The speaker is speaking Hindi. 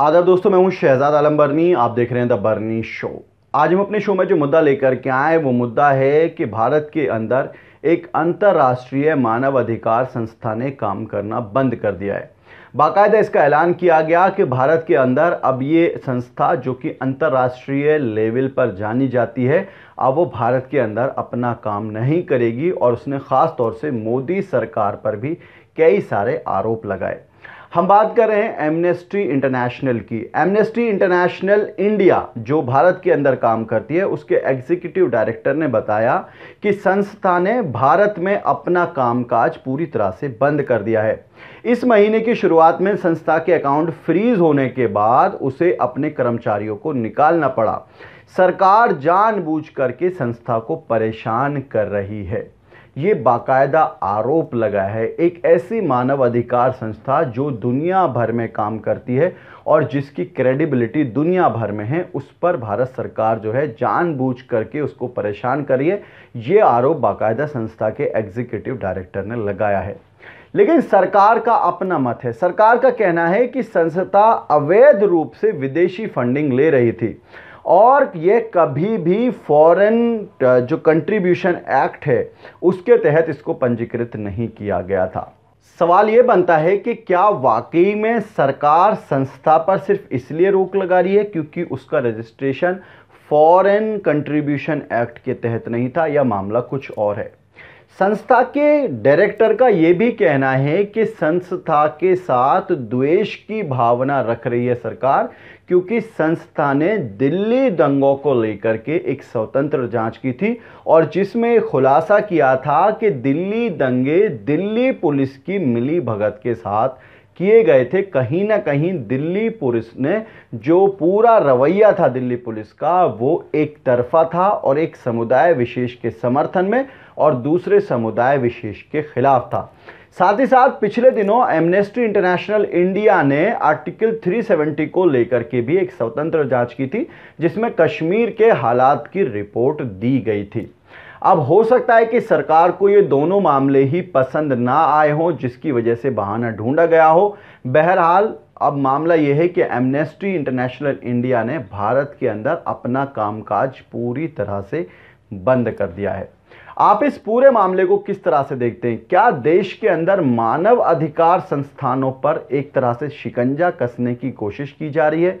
आदर दोस्तों मैं हूं शहजाद आलम बर्नी आप देख रहे हैं द बर्नी शो आज हम अपने शो में जो मुद्दा लेकर के आए वो मुद्दा है कि भारत के अंदर एक अंतर्राष्ट्रीय मानव अधिकार संस्था ने काम करना बंद कर दिया है बाकायदा इसका ऐलान किया गया कि भारत के अंदर अब ये संस्था जो कि अंतर्राष्ट्रीय लेवल पर जानी जाती है अब वो भारत के अंदर अपना काम नहीं करेगी और उसने ख़ास तौर से मोदी सरकार पर भी कई सारे आरोप लगाए हम बात कर रहे हैं एमनेस्टी इंटरनेशनल की एमनेस्टी इंटरनेशनल इंडिया जो भारत के अंदर काम करती है उसके एग्जीक्यूटिव डायरेक्टर ने बताया कि संस्था ने भारत में अपना कामकाज पूरी तरह से बंद कर दिया है इस महीने की शुरुआत में संस्था के अकाउंट फ्रीज होने के बाद उसे अपने कर्मचारियों को निकालना पड़ा सरकार जानबूझ करके संस्था को परेशान कर रही है ये बाकायदा आरोप लगा है एक ऐसी मानव अधिकार संस्था जो दुनिया भर में काम करती है और जिसकी क्रेडिबिलिटी दुनिया भर में है उस पर भारत सरकार जो है जानबूझ करके उसको परेशान करिए ये आरोप बाकायदा संस्था के एग्जीक्यूटिव डायरेक्टर ने लगाया है लेकिन सरकार का अपना मत है सरकार का कहना है कि संस्था अवैध रूप से विदेशी फंडिंग ले रही थी और ये कभी भी फॉरेन जो कंट्रीब्यूशन एक्ट है उसके तहत इसको पंजीकृत नहीं किया गया था सवाल ये बनता है कि क्या वाकई में सरकार संस्था पर सिर्फ इसलिए रोक लगा रही है क्योंकि उसका रजिस्ट्रेशन फॉरेन कंट्रीब्यूशन एक्ट के तहत नहीं था यह मामला कुछ और है संस्था के डायरेक्टर का ये भी कहना है कि संस्था के साथ द्वेष की भावना रख रही है सरकार क्योंकि संस्था ने दिल्ली दंगों को लेकर के एक स्वतंत्र जांच की थी और जिसमें खुलासा किया था कि दिल्ली दंगे दिल्ली पुलिस की मिली भगत के साथ किए गए थे कहीं ना कहीं दिल्ली पुलिस ने जो पूरा रवैया था दिल्ली पुलिस का वो एक तरफा था और एक समुदाय विशेष के समर्थन में और दूसरे समुदाय विशेष के खिलाफ था साथ ही साथ पिछले दिनों एमनेस्टी इंटरनेशनल इंडिया ने आर्टिकल 370 को लेकर के भी एक स्वतंत्र जांच की थी जिसमें कश्मीर के हालात की रिपोर्ट दी गई थी अब हो सकता है कि सरकार को ये दोनों मामले ही पसंद ना आए हों जिसकी वजह से बहाना ढूंढा गया हो बहरहाल अब मामला यह है कि एमनेस्टी इंटरनेशनल इंडिया ने भारत के अंदर अपना कामकाज पूरी तरह से बंद कर दिया है आप इस पूरे मामले को किस तरह से देखते हैं क्या देश के अंदर मानव अधिकार संस्थानों पर एक तरह से शिकंजा कसने की कोशिश की जा रही है